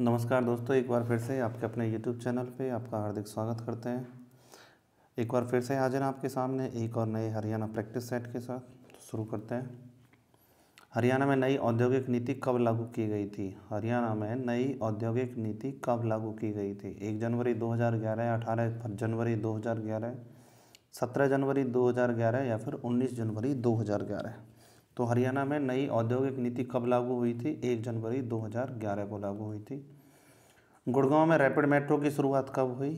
नमस्कार दोस्तों एक बार फिर से आपके अपने यूट्यूब चैनल पे आपका हार्दिक स्वागत करते हैं एक बार फिर से हाजिर आपके सामने एक और नए हरियाणा प्रैक्टिस सेट के साथ तो शुरू करते हैं हरियाणा में नई औद्योगिक नीति कब लागू की गई थी हरियाणा में नई औद्योगिक नीति कब लागू की गई थी एक जनवरी 2011 18 जनवरी दो हज़ार जनवरी दो या फिर उन्नीस जनवरी दो तो हरियाणा में नई औद्योगिक नीति कब लागू हुई थी एक जनवरी 2011 को लागू हुई थी गुड़गांव में रैपिड मेट्रो की शुरुआत कब हुई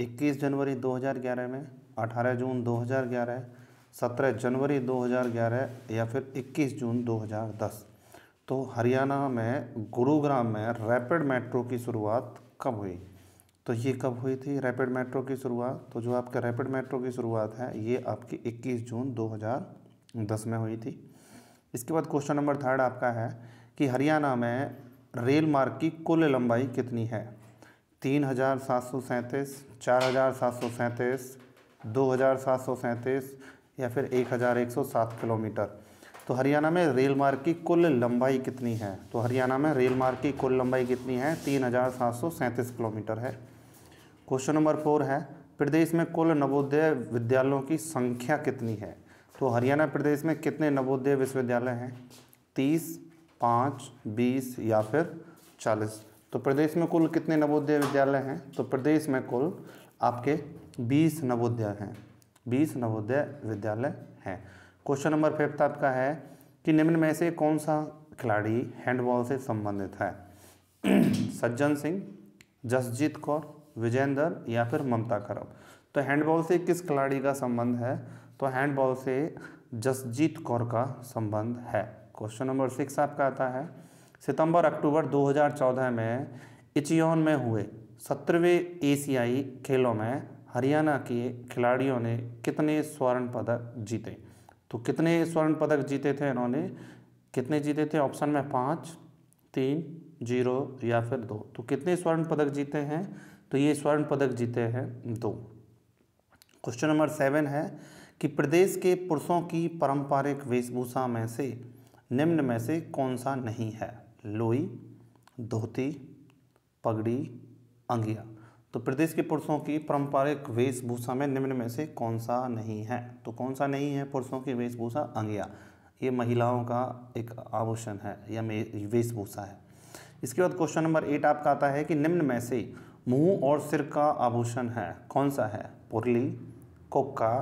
21 जनवरी 2011 में 18 जून 2011 17 जनवरी 2011 या फिर 21 जून 2010 तो हरियाणा में गुरुग्राम में रैपिड मेट्रो की शुरुआत कब हुई तो ये कब हुई थी रैपिड मेट्रो की शुरुआत तो जो आपके रैपिड मेट्रो की शुरुआत है ये आपकी 21 जून 2010 में हुई थी इसके बाद क्वेश्चन नंबर थर्ड आपका है कि हरियाणा में रेल मार्ग की कुल लंबाई कितनी है तीन हज़ार सात सौ सैंतीस चार हज़ार सात सौ सैंतीस दो हज़ार सात सौ सैंतीस या फिर एक हज़ार एक सौ सात किलोमीटर तो हरियाणा में रेल मार्ग की कुल लंबाई कितनी है तो हरियाणा में रेल मार्ग की कुल लंबाई कितनी है तीन हज़ार सात सौ सैंतीस किलोमीटर है क्वेश्चन नंबर फोर है प्रदेश में कुल नवोदय विद्यालयों की संख्या कितनी है तो हरियाणा प्रदेश में कितने नवोदय विश्वविद्यालय हैं तीस पाँच बीस या फिर चालीस तो प्रदेश में कुल कितने नवोदय विद्यालय हैं तो प्रदेश में कुल आपके बीस नवोदय हैं बीस नवोदय विद्यालय हैं क्वेश्चन नंबर फिफ्थ आपका है कि निम्न में से कौन सा खिलाड़ी हैंडबॉल से संबंधित है सज्जन सिंह जसजीत कौर विजेंदर या फिर ममता करम तो हैंडबॉल से किस खिलाड़ी का संबंध है तो हैंडबॉल से जसजीत कौर का संबंध है क्वेश्चन नंबर सिक्स आपका आता है सितंबर अक्टूबर 2014 में इचियोन में हुए सत्रहवें एशियाई खेलों में हरियाणा के खिलाड़ियों ने कितने स्वर्ण पदक जीते तो कितने स्वर्ण पदक जीते थे इन्होंने कितने जीते थे ऑप्शन में पाँच तीन जीरो या फिर दो तो कितने स्वर्ण पदक जीते हैं तो ये स्वर्ण पदक जीते हैं दो क्वेश्चन नंबर सेवन है कि प्रदेश के पुरुषों की पारंपरिक वेशभूषा में से निम्न में से कौन सा नहीं है लोई धोती पगड़ी अंगिया तो प्रदेश के पुरुषों की पारंपरिक वेशभूषा में निम्न में से कौन सा नहीं है तो कौन सा नहीं है पुरुषों की वेशभूषा अंगिया ये महिलाओं का एक आभूषण है या वेशभूषा है इसके बाद क्वेश्चन नंबर एट आपका आता है कि निम्न में से मुंह और सिर का आभूषण है कौन सा है पुरली कोक्का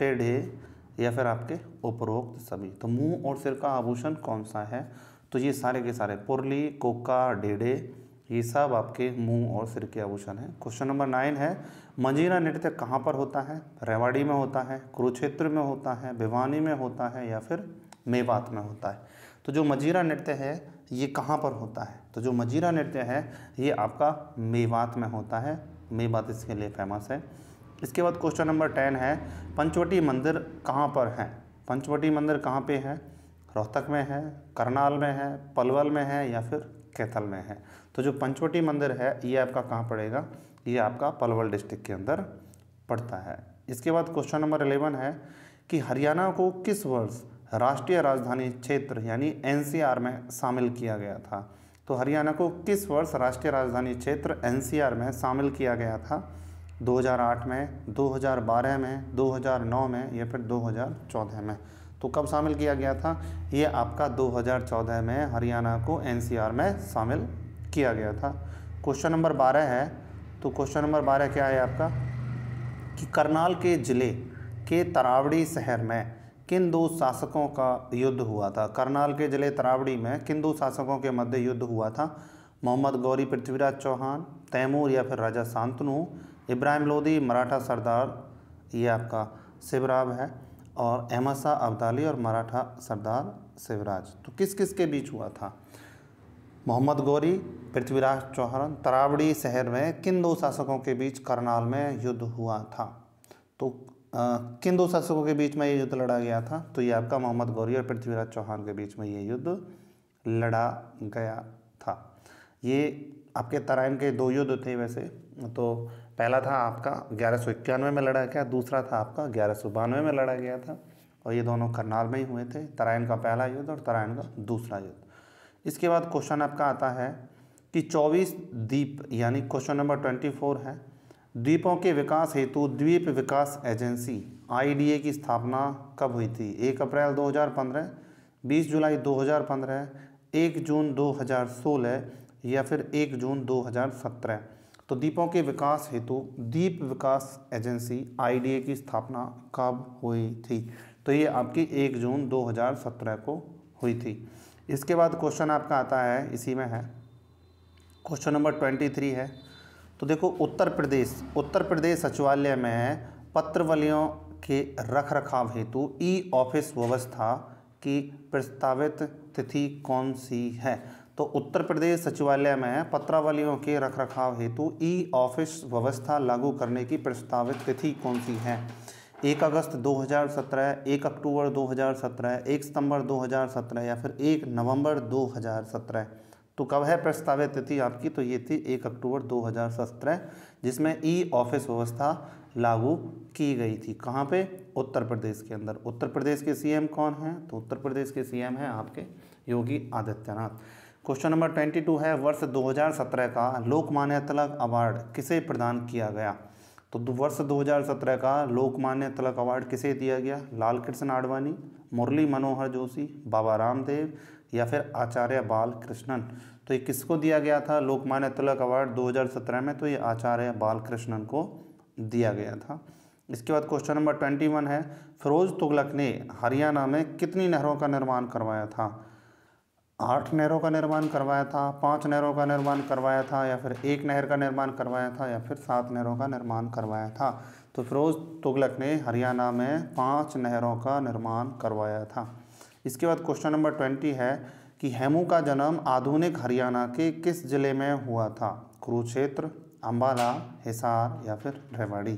टेढ़े या फिर आपके उपरोक्त सभी तो मुंह और सिर का आभूषण कौन सा है तो ये सारे के सारे पुरली कोका डेढ़े ये सब आपके मुंह और सिर के आभूषण हैं क्वेश्चन नंबर नाइन है मंजीरा नृत्य कहाँ पर होता है रेवाड़ी में होता है कुरुक्षेत्र में होता है भिवानी में होता है या फिर मेवात में होता है तो जो मजीरा नृत्य है ये कहाँ पर होता है तो जो मजीरा नृत्य है ये आपका मेवात में होता है मेवात इसके लिए फेमस है इसके बाद क्वेश्चन नंबर टेन है पंचवटी मंदिर कहाँ पर है पंचवटी मंदिर कहाँ पे है रोहतक में है करनाल में है पलवल में है या फिर कैथल में है तो जो पंचवटी मंदिर है ये आपका कहाँ पड़ेगा ये आपका पलवल डिस्ट्रिक्ट के अंदर पड़ता है इसके बाद क्वेश्चन नंबर एलेवन है कि हरियाणा को किस वर्ष राष्ट्रीय राजधानी क्षेत्र यानी एन में शामिल किया गया था तो हरियाणा को किस वर्ष राष्ट्रीय राजधानी क्षेत्र एन में शामिल किया गया था 2008 में 2012 में 2009 में या फिर 2014 में तो कब शामिल किया गया था ये आपका 2014 में हरियाणा को एनसीआर में शामिल किया गया था क्वेश्चन नंबर 12 है तो क्वेश्चन नंबर 12 क्या है आपका कि करनाल के ज़िले के तरावड़ी शहर में किन दो शासकों का युद्ध हुआ था करनाल के ज़िले तरावड़ी में किन दो शासकों के मध्य युद्ध हुआ था मोहम्मद गौरी पृथ्वीराज चौहान तैमूर या फिर राजा शांतनु इब्राहिम लोदी मराठा सरदार ये आपका शिवराव है और अहमद शाह अब्दाली और मराठा सरदार शिवराज तो किस किस के बीच हुआ था मोहम्मद गौरी पृथ्वीराज चौहान तरावड़ी शहर में किन दो शासकों के बीच करनाल में युद्ध हुआ था तो आ, किन दो शासकों के बीच में ये युद्ध लड़ा गया था तो ये आपका मोहम्मद गौरी और पृथ्वीराज चौहान के बीच में ये युद्ध लड़ा गया था ये आपके तराइन के दो युद्ध थे वैसे तो पहला था आपका ग्यारह सौ इक्यानवे में लड़ा गया दूसरा था आपका ग्यारह सौ बानवे में लड़ा गया था और ये दोनों करनाल में ही हुए थे तराइन का पहला युद्ध और तराइन का दूसरा युद्ध इसके बाद क्वेश्चन आपका आता है कि 24 द्वीप यानी क्वेश्चन नंबर 24 है द्वीपों के विकास हेतु द्वीप विकास एजेंसी आई की स्थापना कब हुई थी एक अप्रैल दो हज़ार जुलाई दो हज़ार जून दो या फिर एक जून 2017 तो दीपों के विकास हेतु दीप विकास एजेंसी आईडीए की स्थापना कब हुई थी तो ये आपकी 1 जून 2017 को हुई थी इसके बाद क्वेश्चन आपका आता है इसी में है क्वेश्चन नंबर 23 है तो देखो उत्तर प्रदेश उत्तर प्रदेश सचिवालय में पत्रवलियों के रख रखाव हेतु ई ऑफिस व्यवस्था की प्रस्तावित तिथि कौन सी है तो उत्तर प्रदेश सचिवालय में पत्रावलियों के रखरखाव हेतु ई ऑफिस व्यवस्था लागू करने की प्रस्तावित तिथि कौन सी है एक अगस्त 2017, एक अक्टूबर 2017, एक सितंबर 2017 या फिर एक नवंबर 2017 तो कब है प्रस्तावित तिथि आपकी तो ये थी एक अक्टूबर 2017 जिसमें ई ऑफिस व्यवस्था लागू की गई थी कहाँ पे उत्तर प्रदेश के अंदर उत्तर प्रदेश के सीएम कौन हैं तो उत्तर प्रदेश के सीएम हैं आपके Yogi Adityanath question number twenty two है वर्ष 2017 का लोकमान्य तिलक अवार्ड किसे प्रदान किया गया तो वर्ष 2017 का लोकमान्य तिलक अवार्ड किसे दिया गया लाल कृष्ण आडवाणी मुरली मनोहर जोशी बाबा रामदेव या फिर आचार्य बाल कृष्णन तो ये किसको दिया गया था लोकमान्य तिलक अवार्ड 2017 में तो ये आचार्य बाल कृष्णन को दिया गया था इसके बाद क्वेश्चन नंबर ट्वेंटी है फिरोज तुगलक ने हरियाणा में कितनी नहरों का निर्माण करवाया था आठ नहरों का निर्माण करवाया था पांच नहरों का निर्माण करवाया था या फिर एक नहर का निर्माण करवाया था या फिर सात नहरों का निर्माण करवाया था तो फिरोज़ तुगलक ने हरियाणा में पांच नहरों का निर्माण करवाया था इसके बाद क्वेश्चन नंबर ट्वेंटी है कि हेमू का जन्म आधुनिक हरियाणा के किस ज़िले में हुआ था कुरुक्षेत्र अम्बाला हिसार या फिर रेवाड़ी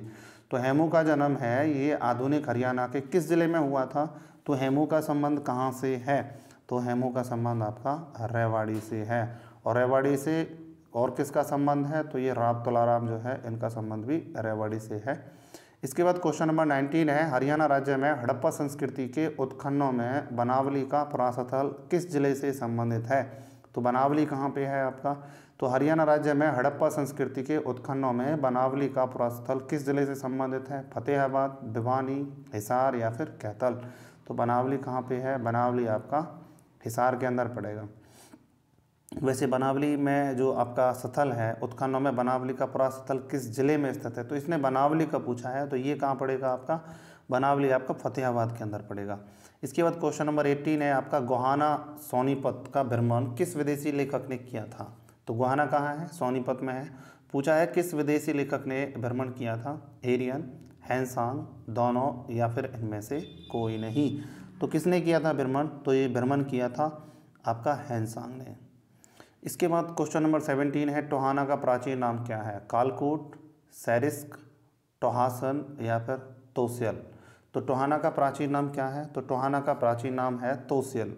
तो हेमू का जन्म है ये आधुनिक हरियाणा के किस ज़िले में हुआ था तो हेमू का संबंध कहाँ से है तो हेमू का संबंध आपका रेवाड़ी से है और रेवाड़ी से और किसका संबंध है तो ये राब तुलाराम जो है इनका संबंध भी रेवाड़ी से है इसके बाद क्वेश्चन नंबर 19 है हरियाणा राज्य में हड़प्पा संस्कृति के उत्खननों में बनावली का पुरास्थल किस जिले से संबंधित है तो बनावली कहाँ पे है आपका तो हरियाणा राज्य में हड़प्पा संस्कृति के उत्खननों में बनावली का पुरास्थल किस जिले से संबंधित है फतेहाबाद भिवानी हिसार या फिर कैतल तो बनावली कहाँ पे है बनावली आपका हिसार के अंदर पड़ेगा वैसे बनावली में जो आपका स्थल है उत्खनों में बनावली का पूरा स्थल किस ज़िले में स्थित है तो इसने बनावली का पूछा है तो ये कहाँ पड़ेगा आपका बनावली आपका फतेहाबाद के अंदर पड़ेगा इसके बाद क्वेश्चन नंबर एटीन है आपका गोहाना सोनीपत का भ्रमण किस विदेशी लेखक ने किया था तो गोहाना कहाँ है सोनीपत में है पूछा है किस विदेशी लेखक ने भ्रमण किया था एरियन हैंसांग दोनों या फिर इनमें से कोई नहीं तो किसने किया था भ्रमण तो ये भ्रमण किया था आपका हैंसांग ने इसके बाद क्वेश्चन नंबर सेवनटीन है टोहाना का प्राचीन नाम क्या है कालकूट सैरिस्क टोहासन या फिर तोसियल तो टोहाना का प्राचीन नाम क्या है तो टोहाना का प्राचीन नाम है तोसियल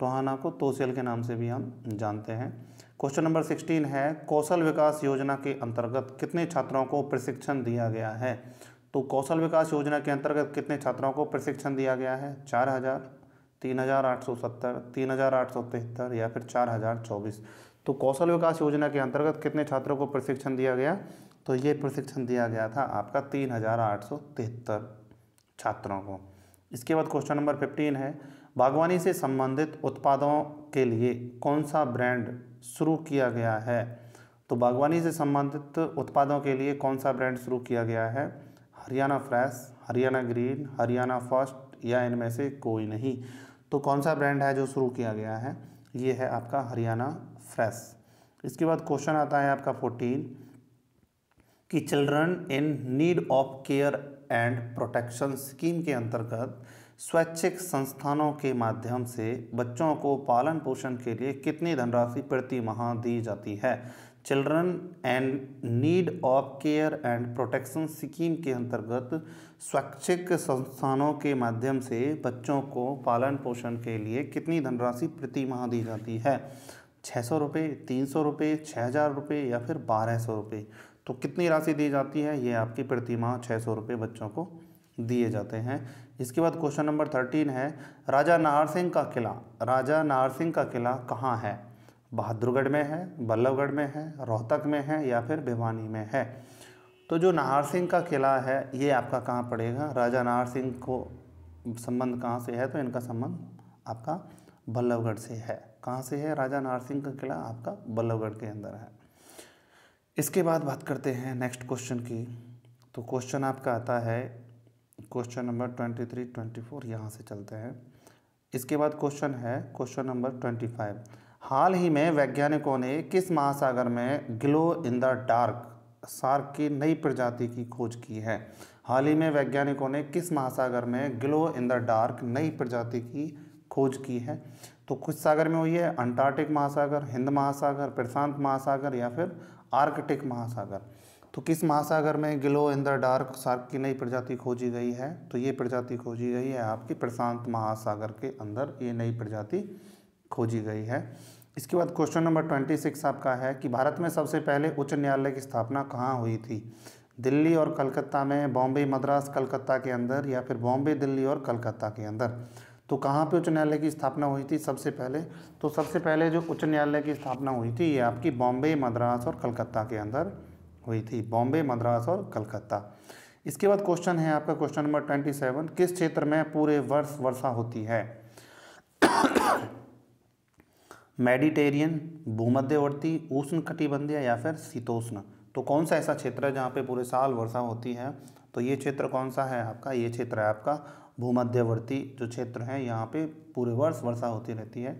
टोहाना को तोसियल के नाम से भी हम जानते हैं क्वेश्चन नंबर सिक्सटीन है कौशल विकास योजना के अंतर्गत कितने छात्रों को प्रशिक्षण दिया गया है तो कौशल विकास योजना के अंतर्गत कितने छात्रों को प्रशिक्षण दिया गया है चार हज़ार तीन हज़ार आठ सौ सत्तर तीन हज़ार आठ सौ तिहत्तर या फिर चार हज़ार चौबीस तो कौशल विकास योजना के अंतर्गत कितने छात्रों को प्रशिक्षण दिया गया तो ये प्रशिक्षण दिया गया था आपका तीन हज़ार आठ सौ तिहत्तर छात्रों को इसके बाद क्वेश्चन नंबर फिफ्टीन है बागवानी से संबंधित उत्पादों के लिए कौन सा ब्रांड शुरू किया गया है तो बागवानी से संबंधित उत्पादों के लिए कौन सा ब्रांड शुरू किया गया है Haryana fresh Haryana green Haryana first या इनमें से कोई नहीं तो कौन सा ब्रांड है जो शुरू किया गया है ये है आपका हरियाणा फ्रेश इसके बाद क्वेश्चन आता है आपका फोर्टीन कि children in need of care and protection scheme के अंतर्गत स्वैच्छिक संस्थानों के माध्यम से बच्चों को पालन पोषण के लिए कितनी धनराशि प्रति माह दी जाती है children and need of care and protection scheme के अंतर्गत स्वैच्छिक संस्थानों के माध्यम से बच्चों को पालन पोषण के लिए कितनी धनराशि प्रति माह दी जाती है छः सौ रुपये तीन सौ रुपये छः हज़ार रुपये या फिर बारह सौ रुपये तो कितनी राशि दी जाती है ये आपकी प्रति माह छः सौ रुपये बच्चों को दिए जाते हैं इसके बाद क्वेश्चन नंबर थर्टीन है राजा नाहर सिंह का किला राजा नाहर सिंह का किला कहाँ है बहादुरगढ़ में है बल्लभगढ़ में है रोहतक में है या फिर भिवानी में है तो जो नाहर सिंह का किला है ये आपका कहाँ पड़ेगा राजा नाहर सिंह को संबंध कहाँ से है तो इनका संबंध आपका बल्लभगढ़ से है कहाँ से है राजा नाहर सिंह का किला आपका बल्लभगढ़ के अंदर है इसके बाद बात करते हैं नेक्स्ट क्वेश्चन की तो क्वेश्चन आपका आता है question number twenty three twenty four यहाँ से चलते हैं इसके बाद क्वेश्चन है क्वेश्चन नंबर ट्वेंटी फाइव हाल ही में वैज्ञानिकों ने किस महासागर में glow in the dark shark की नई प्रजाति की खोज की है हाल ही में वैज्ञानिकों ने किस महासागर में ग्लो इन द डार्क नई प्रजाति की खोज की है तो कुछ सागर में हुई है अंटार्कटिक महासागर हिंद महासागर प्रशांत महासागर या फिर आर्कटिक महासागर तो किस महासागर में glow in the dark shark की नई प्रजाति खोजी गई है तो ये प्रजाति खोजी गई है आपकी प्रशांत महासागर के अंदर ये नई प्रजाति खोजी गई है इसके बाद क्वेश्चन नंबर ट्वेंटी सिक्स आपका है कि भारत में सबसे पहले उच्च न्यायालय की स्थापना कहाँ हुई थी दिल्ली और कलकत्ता में बॉम्बे मद्रास कलकत्ता के अंदर या फिर बॉम्बे दिल्ली और कलकत्ता के अंदर तो कहाँ पे उच्च न्यायालय की स्थापना हुई थी सबसे पहले तो सबसे पहले जो उच्च न्यायालय की स्थापना हुई थी ये आपकी बॉम्बे मद्रास और कलकत्ता के अंदर हुई थी बॉम्बे मद्रास और कलकत्ता इसके बाद क्वेश्चन है आपका क्वेश्चन नंबर ट्वेंटी सेवन किस क्षेत्र में पूरे वर्ष वर्षा होती है मेडिटेरियन भूमध्यवर्ती उष्ण कटिबंधीय या फिर शीतोष्ण तो कौन सा ऐसा क्षेत्र है जहाँ पे पूरे साल वर्षा होती है तो ये क्षेत्र कौन सा है आपका ये क्षेत्र है आपका भूमध्यवर्ती जो क्षेत्र है यहाँ पे पूरे वर्ष वर्षा होती रहती है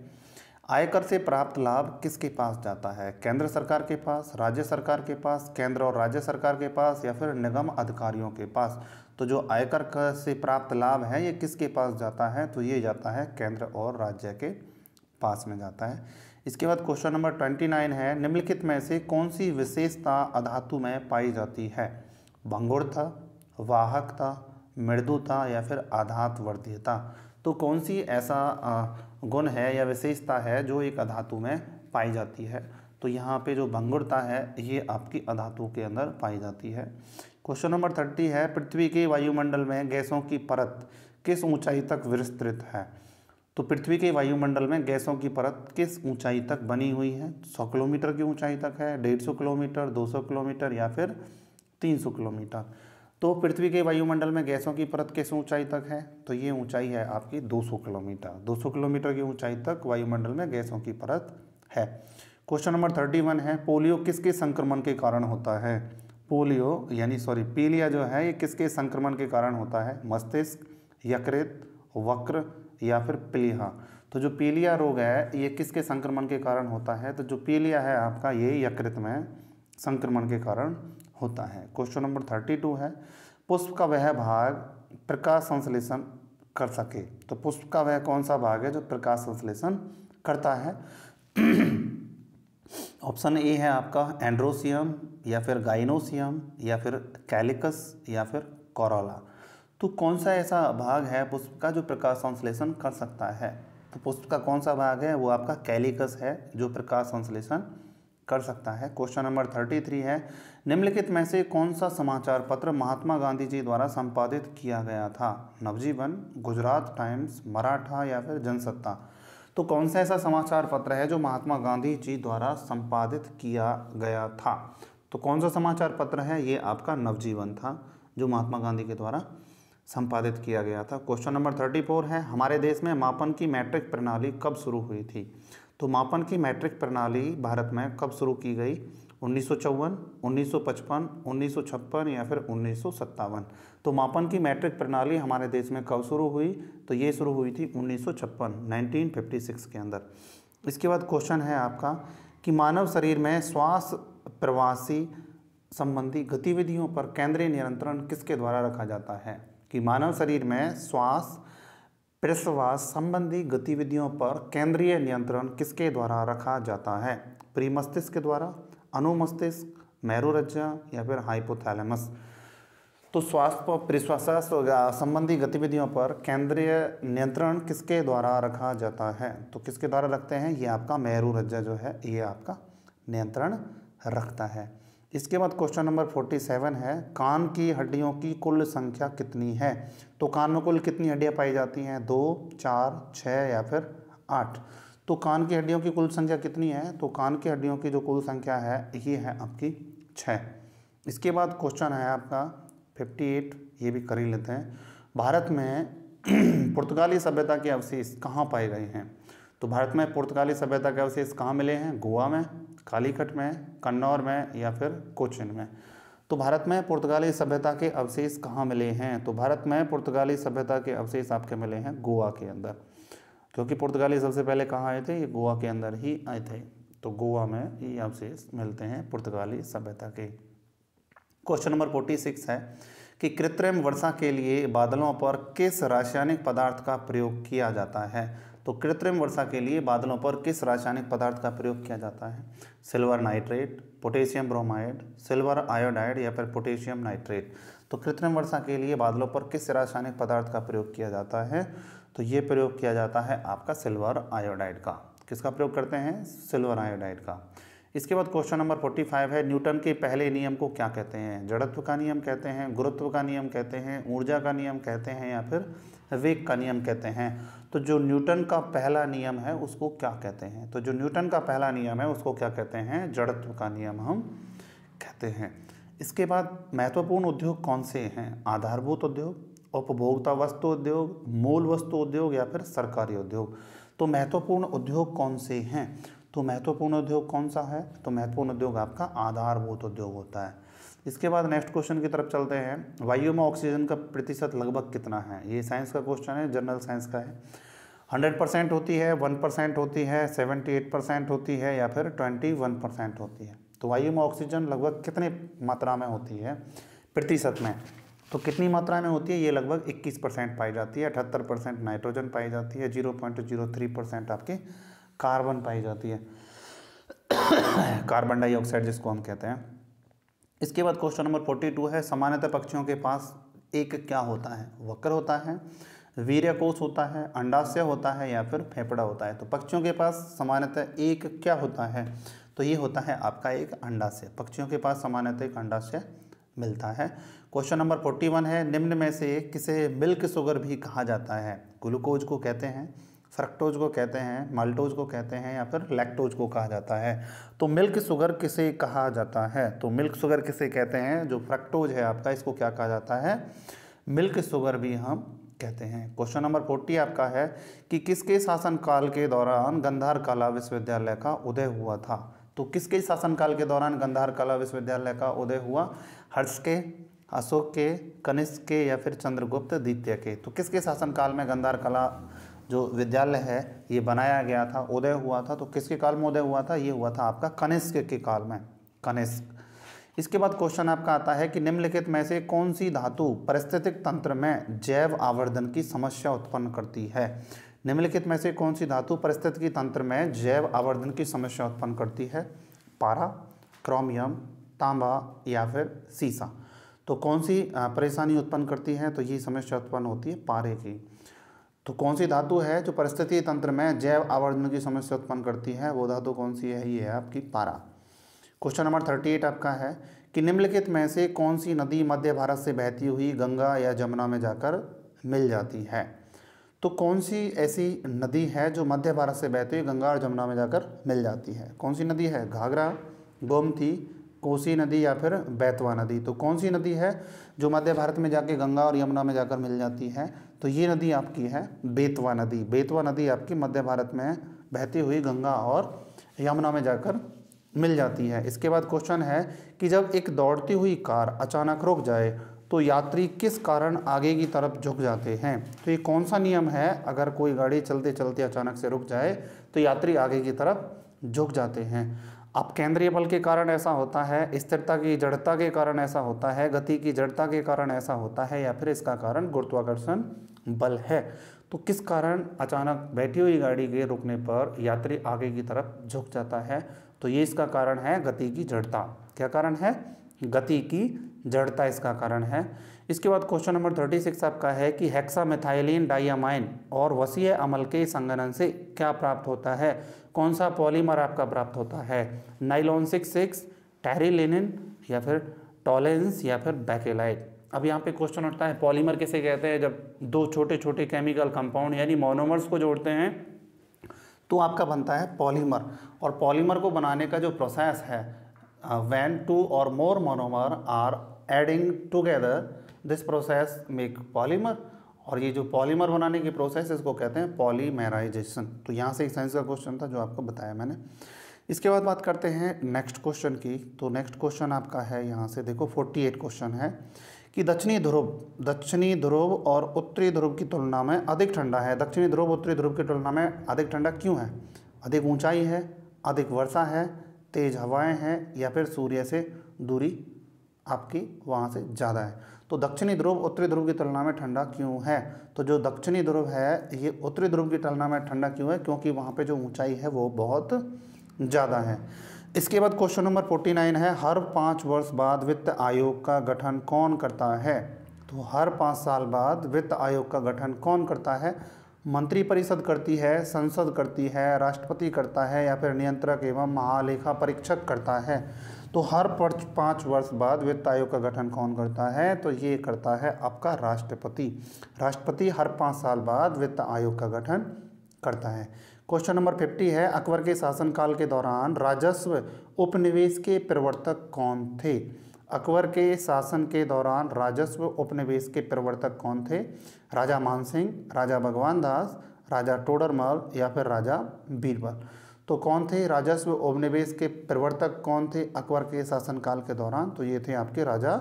आयकर से प्राप्त लाभ किसके पास जाता है केंद्र सरकार के पास राज्य सरकार के पास केंद्र और राज्य सरकार के पास या फिर निगम अधिकारियों के पास तो जो आयकर से प्राप्त लाभ है ये किसके पास जाता है तो ये जाता है केंद्र और राज्य के पास में जाता है इसके बाद क्वेश्चन नंबर ट्वेंटी नाइन है निम्नलिखित में से कौन सी विशेषता अधातु में पाई जाती है भंगुरता वाहकता मृदुता या फिर आधातवर्धीयता तो कौन सी ऐसा गुण है या विशेषता है जो एक अधातु में पाई जाती है तो यहाँ पे जो भंगुरता है ये आपकी अधातु के अंदर पाई जाती है क्वेश्चन नंबर थर्टी है पृथ्वी के वायुमंडल में गैसों की परत किस ऊंचाई तक विस्तृत है तो पृथ्वी के वायुमंडल में गैसों की परत किस ऊंचाई तक बनी हुई है 100 किलोमीटर की ऊंचाई तक है 150 किलोमीटर 200 किलोमीटर या फिर 300 किलोमीटर तो पृथ्वी के वायुमंडल में गैसों की परत किस ऊंचाई तक है तो ये ऊंचाई है आपकी 200 किलोमीटर 200 किलोमीटर की ऊंचाई तक वायुमंडल में गैसों की परत है क्वेश्चन नंबर थर्टी वन है पोलियो किसके संक्रमण के कारण होता है पोलियो यानी सॉरी पीलिया जो है ये किसके संक्रमण के कारण होता है मस्तिष्क यकृत वक्र या फिर पीलिया तो जो पीलिया रोग है ये किसके संक्रमण के कारण होता है तो जो पीलिया है आपका ये यकृत में संक्रमण के कारण होता है क्वेश्चन नंबर थर्टी टू है पुष्प का वह भाग प्रकाश संश्लेषण कर सके तो पुष्प का वह कौन सा भाग है जो प्रकाश संश्लेषण करता है ऑप्शन ए है आपका एंड्रोसियम या फिर गाइनोसियम या फिर कैलिकस या फिर कोरोला तो कौन सा ऐसा भाग है पुष्प का जो प्रकाश संश्लेषण कर सकता है तो पुष्प का कौन सा भाग है वो आपका कैलिकस है जो प्रकाश संश्लेषण कर सकता है क्वेश्चन नंबर थर्टी थ्री है निम्नलिखित में से कौन सा समाचार पत्र महात्मा गांधी जी द्वारा संपादित किया गया था नवजीवन गुजरात टाइम्स मराठा या फिर जनसत्ता तो कौन सा ऐसा समाचार पत्र है जो महात्मा गांधी जी द्वारा संपादित किया गया था तो कौन सा समाचार पत्र है ये आपका नवजीवन था जो महात्मा गांधी के द्वारा संपादित किया गया था क्वेश्चन नंबर थर्टी फोर है हमारे देश में मापन की मैट्रिक प्रणाली कब शुरू हुई थी तो मापन की मैट्रिक प्रणाली भारत में कब शुरू की गई उन्नीस सौ चौवन उन्नीस सौ पचपन उन्नीस सौ छप्पन या फिर उन्नीस सौ सत्तावन तो मापन की मैट्रिक प्रणाली हमारे देश में कब शुरू हुई तो ये शुरू हुई थी उन्नीस सौ छप्पन नाइनटीन फिफ्टी सिक्स के अंदर इसके बाद क्वेश्चन है आपका कि मानव शरीर में श्वास प्रवासी संबंधी गतिविधियों पर केंद्रीय नियंत्रण किसके द्वारा रखा जाता है कि मानव शरीर में श्वास प्रश्वास संबंधी गतिविधियों पर केंद्रीय नियंत्रण किसके द्वारा रखा जाता है प्रीमस्तिष्क के द्वारा अनुमस्तिष्क मैरूरज्जा या फिर हाइपोथैलेमस तो स्वास्थ्य पर प्रश्वास संबंधी गतिविधियों पर केंद्रीय नियंत्रण किसके द्वारा रखा जाता है तो किसके द्वारा रखते हैं ये आपका मेहरू रज्जा जो है ये आपका नियंत्रण रखता है इसके बाद क्वेश्चन नंबर 47 है कान की हड्डियों की कुल संख्या कितनी है तो कान में कुल कितनी हड्डियाँ पाई जाती हैं दो चार छः या फिर आठ तो कान की हड्डियों की कुल संख्या कितनी है तो कान की हड्डियों की जो कुल संख्या है ये है आपकी छः इसके बाद क्वेश्चन है आपका 58 ये भी कर ही लेते हैं भारत में पुर्तगाली सभ्यता के अवशेष कहाँ पाए गए हैं तो भारत में पुर्तगाली सभ्यता के अवशेष कहाँ मिले हैं गोवा में कालीकट में कन्नौर में या फिर कोचिन में तो भारत में पुर्तगाली सभ्यता के अवशेष कहाँ मिले हैं तो भारत में पुर्तगाली सभ्यता के अवशेष आपके मिले हैं गोवा के अंदर क्योंकि पुर्तगाली सबसे पहले कहाँ आए थे ये गोवा के अंदर ही आए थे तो गोवा में ये अवशेष मिलते हैं पुर्तगाली सभ्यता के क्वेश्चन नंबर फोर्टी सिक्स है कि कृत्रिम वर्षा के लिए बादलों पर किस रासायनिक पदार्थ का प्रयोग किया जाता है तो कृत्रिम वर्षा के लिए बादलों पर किस रासायनिक पदार्थ का प्रयोग किया जाता है silver nitrate potassium bromide silver iodide या फिर पोटेशियम नाइट्रेट तो कृत्रिम वर्षा के लिए बादलों पर किस रासायनिक पदार्थ का प्रयोग किया जाता है तो ये प्रयोग किया जाता है आपका सिल्वर आयोडाइड का किसका प्रयोग करते हैं सिल्वर आयोडाइड का इसके बाद क्वेश्चन नंबर 45 है न्यूटन के पहले नियम को क्या कहते हैं जड़त्व का नियम कहते हैं गुरुत्व का नियम कहते हैं ऊर्जा का नियम कहते हैं या फिर वेग का नियम कहते हैं तो जो न्यूटन का पहला नियम है उसको क्या कहते हैं तो जो न्यूटन का पहला नियम है उसको क्या कहते हैं जड़त्व का नियम हम कहते हैं इसके बाद महत्वपूर्ण उद्योग कौन से हैं आधारभूत उद्योग उपभोक्ता वस्तु उद्योग मूल वस्तु उद्योग या फिर सरकारी उद्योग तो महत्वपूर्ण उद्योग कौन से हैं तो महत्वपूर्ण उद्योग कौन सा है तो महत्वपूर्ण उद्योग आपका आधारभूत उद्योग होता है इसके बाद नेक्स्ट क्वेश्चन की तरफ चलते हैं वायु में ऑक्सीजन का प्रतिशत लगभग कितना है ये साइंस का क्वेश्चन है जनरल साइंस का है हंड्रेड परसेंट होती है वन परसेंट होती है सेवेंटी एट परसेंट होती है या फिर ट्वेंटी वन परसेंट होती है तो वायु में ऑक्सीजन लगभग कितने मात्रा में होती है प्रतिशत में तो कितनी मात्रा में होती है ये लगभग 21 परसेंट पाई जाती है अठहत्तर परसेंट नाइट्रोजन पाई जाती है जीरो परसेंट आपके कार्बन पाई जाती है कार्बन डाइऑक्साइड जिसको हम कहते हैं इसके बाद क्वेश्चन नंबर फोर्टी टू है सामान्यतः पक्षियों के पास एक क्या होता है वक्र होता है वीर्यकोश होता है अंडाशय होता है या फिर फेफड़ा होता है तो पक्षियों के पास सामान्यतः एक क्या होता है तो ये होता है आपका एक अंडाशय पक्षियों के पास सामान्यतः एक अंडाशय मिलता है क्वेश्चन नंबर फोर्टी वन है निम्न में से किसे मिल्क शुगर भी कहा जाता है ग्लूकोज को कहते हैं फ्रक्टोज को कहते हैं माल्टोज को कहते हैं या फिर लैक्टोज को कहा जाता है तो मिल्क शुगर किसे कहा जाता है तो मिल्क शुगर किसे कहते हैं जो फ्रक्टोज है आपका इसको क्या कहा जाता है मिल्क शुगर भी हम कहते हैं क्वेश्चन नंबर फोर्टी आपका है कि किसके शासनकाल के दौरान गंधार कला विश्वविद्यालय का उदय हुआ था तो किसके शासनकाल के दौरान गंधार कला विश्वविद्यालय का उदय हुआ हर्ष के अशोक के कनिष्क के या फिर चंद्रगुप्त द्वितीय के तो किसके शासनकाल में गंधार कला जो विद्यालय है ये बनाया गया था उदय हुआ था तो किसके काल में उदय हुआ था ये हुआ था आपका कनिष्क के काल में कनिष्क इसके बाद क्वेश्चन आपका आता है कि निम्नलिखित में से कौन सी धातु परिस्थितिक तंत्र में जैव आवर्धन की समस्या उत्पन्न करती है निम्नलिखित में से कौन सी धातु परिस्थितिक तंत्र में जैव आवर्धन की समस्या उत्पन्न करती है पारा क्रोमियम तांबा या फिर सीसा तो कौन सी परेशानी उत्पन्न करती है तो ये समस्या उत्पन्न होती है पारे की तो कौन सी धातु है जो परिस्थिति तंत्र में जैव आवर्धन की समस्या उत्पन्न करती है वो धातु कौन सी है ये है आपकी पारा क्वेश्चन नंबर थर्टी एट आपका है कि निम्नलिखित में से कौन सी नदी मध्य भारत से बहती हुई गंगा या जमुना में जाकर मिल जाती है तो कौन सी ऐसी नदी है जो मध्य भारत से बहती हुई गंगा और जमुना में जाकर मिल जाती है कौन सी नदी है घाघरा गोमती कोसी नदी या फिर बैतवा नदी तो कौन सी नदी है जो मध्य भारत में जाके गंगा और यमुना में जाकर मिल जाती है तो ये नदी आपकी है बेतवा नदी बेतवा नदी आपकी मध्य भारत में बहती हुई गंगा और यमुना में जाकर मिल जाती है इसके बाद क्वेश्चन है कि जब एक दौड़ती हुई कार अचानक रुक जाए तो यात्री किस कारण आगे की तरफ झुक जाते हैं तो ये कौन सा नियम है अगर कोई गाड़ी चलते चलते अचानक से रुक जाए तो यात्री आगे की तरफ झुक जाते हैं अब केंद्रीय बल के कारण ऐसा होता है स्थिरता की जड़ता के कारण ऐसा होता है गति की जड़ता के कारण ऐसा होता है या फिर इसका कारण गुरुत्वाकर्षण बल है तो किस कारण अचानक बैठी हुई गाड़ी के रुकने पर यात्री आगे की तरफ झुक जाता है तो ये इसका कारण है गति की जड़ता क्या कारण है गति की जड़ता इसका कारण है इसके बाद क्वेश्चन नंबर थर्टी सिक्स आपका है कि हेक्सामेथाइलिन डाइमाइन और वसीय अमल के संगणन से क्या प्राप्त होता है कौन सा पॉलीमर आपका प्राप्त होता है नाइलोन सिक्स सिक्स टैरिलिनिन या फिर टॉलेंस या फिर बैकेलाइट अब यहाँ पे क्वेश्चन उठता है पॉलीमर किसे कहते हैं जब दो छोटे छोटे केमिकल कंपाउंड यानी मोनोमर्स को जोड़ते हैं तो आपका बनता है पॉलीमर और पॉलीमर को बनाने का जो प्रोसेस है when two or more monomer are adding together this process make polymer और ये जो पॉलीमर बनाने की प्रोसेस इसको कहते हैं पॉलीमेराइजेशन तो यहाँ से एक साइंस का क्वेश्चन था जो आपको बताया मैंने इसके बाद बात करते हैं नेक्स्ट क्वेश्चन की तो नेक्स्ट क्वेश्चन आपका है यहाँ से देखो 48 क्वेश्चन है कि दक्षिणी ध्रुव दक्षिणी ध्रुव और उत्तरी ध्रुव की तुलना में अधिक ठंडा है दक्षिणी ध्रुव उत्तरी ध्रुव की तुलना में अधिक ठंडा क्यों है अधिक ऊंचाई है अधिक वर्षा है तेज़ हवाएं हैं या फिर सूर्य से दूरी आपकी वहाँ से ज़्यादा है तो दक्षिणी ध्रुव उत्तरी ध्रुव की तुलना में ठंडा क्यों है तो जो दक्षिणी ध्रुव है ये उत्तरी ध्रुव की तुलना में ठंडा क्यों है क्योंकि वहाँ पे जो ऊंचाई है वो बहुत ज़्यादा है इसके बाद क्वेश्चन नंबर फोर्टी नाइन है हर पाँच वर्ष बाद वित्त आयोग का गठन कौन करता है तो हर पाँच साल बाद वित्त आयोग का गठन कौन करता है मंत्रिपरिषद करती है संसद करती है राष्ट्रपति करता है या फिर नियंत्रक एवं महालेखा परीक्षक करता है तो हर पाँच वर्ष बाद वित्त आयोग का गठन कौन करता है तो ये करता है आपका राष्ट्रपति राष्ट्रपति हर पाँच साल बाद वित्त आयोग का गठन करता है क्वेश्चन नंबर फिफ्टी है अकबर के शासनकाल के दौरान राजस्व उपनिवेश के प्रवर्तक कौन थे अकबर के शासन के दौरान राजस्व उपनिवेश के प्रवर्तक कौन थे राजा मानसिंह राजा भगवान दास राजा टोडरमल या फिर राजा बीरबल तो कौन थे राजस्व उपनिवेश के प्रवर्तक कौन थे अकबर के शासनकाल के दौरान तो ये थे आपके राजा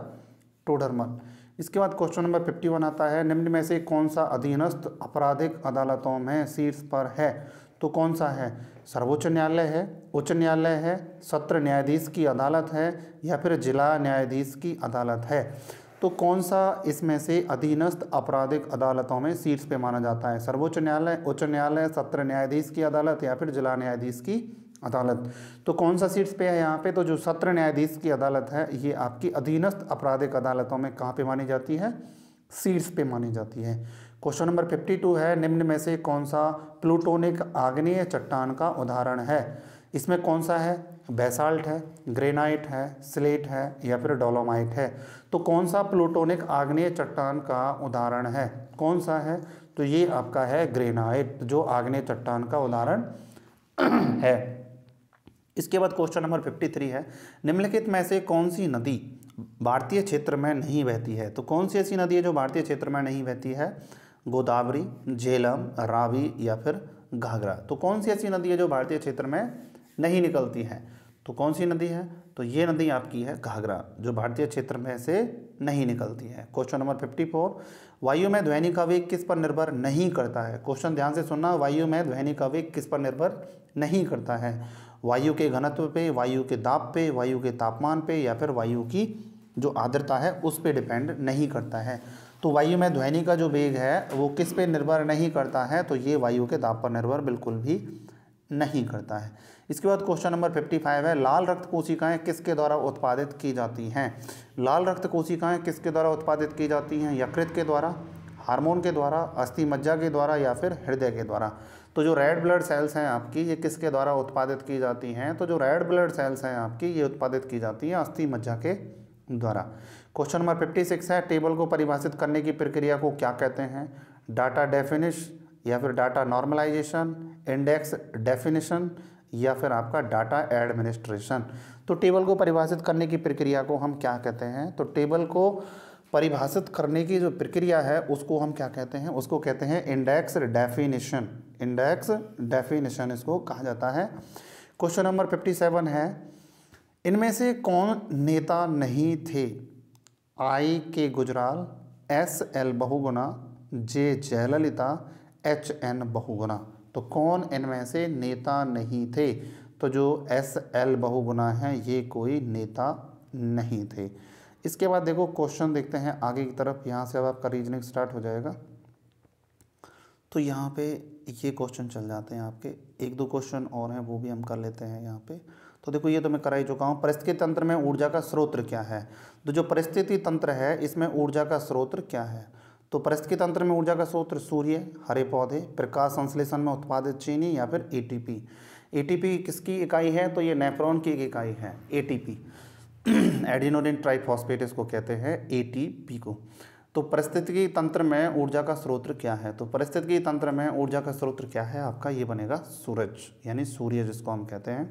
टोडरमल इसके बाद क्वेश्चन नंबर फिफ्टी वन आता है निम्न में से कौन सा अधीनस्थ आपराधिक अदालतों में शीर्ष पर है तो कौन सा है सर्वोच्च न्यायालय है उच्च न्यायालय है सत्र न्यायाधीश की अदालत है या फिर जिला न्यायाधीश की अदालत है तो कौन सा इसमें से अधीनस्थ आपराधिक अदालतों में सीट्स पे माना जाता है सर्वोच्च न्यायालय उच्च न्यायालय सत्र न्यायाधीश की अदालत या फिर जिला न्यायाधीश की अदालत तो कौन सा सीट्स पे है यहाँ पे तो जो सत्र न्यायाधीश की अदालत है ये आपकी अधीनस्थ आपराधिक अदालतों में कहाँ पे मानी जाती है सीट्स पे मानी जाती है क्वेश्चन नंबर टू है निम्न में से कौन सा प्लूटोनिक आग्नेय चट्टान का उदाहरण है इसमें कौन सा है बेसाल्ट है ग्रेनाइट है स्लेट है या फिर डोलोमाइट है तो कौन सा प्लूटोनिक आग्नेय चट्टान का उदाहरण है कौन सा है तो ये आपका है ग्रेनाइट जो आग्नेय चट्टान का उदाहरण है इसके बाद क्वेश्चन नंबर 53 है निम्नलिखित में से कौन सी नदी भारतीय क्षेत्र में नहीं बहती है तो कौन सी ऐसी नदी है जो भारतीय क्षेत्र में नहीं बहती है गोदावरी झेलम रावी या फिर घाघरा तो कौन सी ऐसी नदी है जो भारतीय क्षेत्र में नहीं निकलती है तो कौन सी नदी है तो ये नदी आपकी है घाघरा जो भारतीय क्षेत्र में से नहीं निकलती है क्वेश्चन नंबर फिफ्टी फोर वायु में ध्वनि का वेग किस पर निर्भर नहीं करता है क्वेश्चन ध्यान से सुनना वायु में ध्वनि का वेग किस पर निर्भर नहीं करता है वायु के घनत्व पे वायु के दाब पे वायु के तापमान पे या फिर वायु की जो आर्द्रता है उस पर डिपेंड नहीं करता है तो वायु में ध्वनि का जो वेग है वो किस पर निर्भर नहीं करता है तो ये वायु के दाब पर निर्भर बिल्कुल भी नहीं करता है इसके बाद क्वेश्चन नंबर 55 है लाल रक्त कोशिकाएं किसके द्वारा उत्पादित की जाती हैं लाल रक्त कोशिकाएं किसके द्वारा उत्पादित की जाती हैं यकृत के द्वारा हार्मोन के द्वारा अस्थि मज्जा के द्वारा या फिर हृदय के द्वारा तो जो रेड ब्लड सेल्स हैं आपकी ये किसके द्वारा उत्पादित की जाती हैं तो जो रेड ब्लड सेल्स हैं आपकी ये उत्पादित की जाती हैं अस्थि मज्जा के द्वारा क्वेश्चन नंबर 56 है टेबल को परिभाषित करने की प्रक्रिया को क्या कहते हैं डाटा डेफिनिश या फिर डाटा नॉर्मलाइजेशन इंडेक्स डेफिनेशन या फिर आपका डाटा एडमिनिस्ट्रेशन तो टेबल को परिभाषित करने की प्रक्रिया को हम क्या कहते हैं तो टेबल को परिभाषित करने की जो प्रक्रिया है उसको हम क्या कहते हैं उसको कहते हैं इंडेक्स डेफिनेशन इंडेक्स डेफिनेशन इसको कहा जाता है क्वेश्चन नंबर फिफ्टी सेवन है इनमें से कौन नेता नहीं थे I K Gujral S L Bahuguna J Jayalalithaa H N Bahuguna तो कौन इनमें से नेता नहीं थे तो जो एस एल बहुगुना है ये कोई नेता नहीं थे इसके बाद देखो क्वेश्चन देखते हैं आगे की तरफ यहाँ से अब आपका रीजनिंग स्टार्ट हो जाएगा तो यहाँ पे ये क्वेश्चन चल जाते हैं आपके एक दो क्वेश्चन और हैं वो भी हम कर लेते हैं यहाँ पे तो देखो ये तो मैं करा ही चुका हूँ परिस्थिति तंत्र में ऊर्जा का स्रोत क्या है तो जो परिस्थिति तंत्र है इसमें ऊर्जा का स्रोत क्या है तो परिस्थिति तंत्र में ऊर्जा का स्रोत सूर्य हरे पौधे प्रकाश संश्लेषण में उत्पादित चीनी या फिर एटीपी एटीपी किसकी इकाई है तो ये नेफ्रॉन की एक इकाई है एटीपी एडिनोडिन ट्राइफॉस्फेट इसको कहते हैं एटीपी को तो परिस्थितिकी तंत्र में ऊर्जा का स्रोत क्या है तो परिस्थितिकी तंत्र में ऊर्जा का स्रोत क्या है आपका ये बनेगा सूरज यानी सूर्य जिसको हम कहते हैं